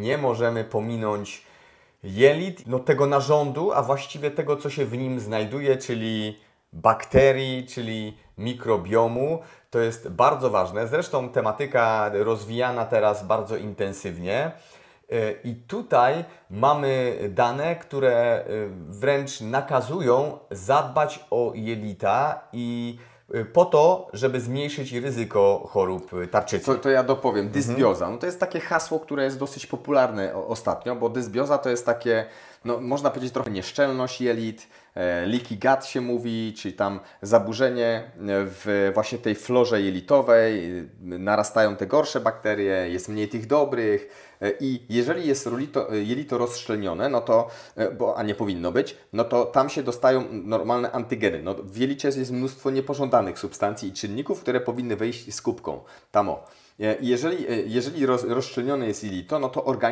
Nie możemy pominąć jelit, no tego narządu, a właściwie tego, co się w nim znajduje, czyli bakterii, czyli mikrobiomu. To jest bardzo ważne. Zresztą tematyka rozwijana teraz bardzo intensywnie. E, I tutaj mamy dane, które e, wręcz nakazują zadbać o jelita i Y, po to, żeby zmniejszyć ryzyko chorób y, tarczycy. To, to ja dopowiem. Mhm. Dysbioza. No to jest takie hasło, które jest dosyć popularne ostatnio, bo dysbioza to jest takie, no, można powiedzieć trochę nieszczelność jelit, E, leaky gut się mówi, czyli tam zaburzenie e, w właśnie tej florze jelitowej, e, narastają te gorsze bakterie, jest mniej tych dobrych i jeżeli jest jelito, jelito rozszczelnione, no to, bo, a nie powinno być, no to tam się dostają normalne antygeny. No, w jelicie jest mnóstwo niepożądanych substancji i czynników, które powinny wejść z kubką. Tamo. Jeżeli, jeżeli rozszczelnione jest jelito, no to organizm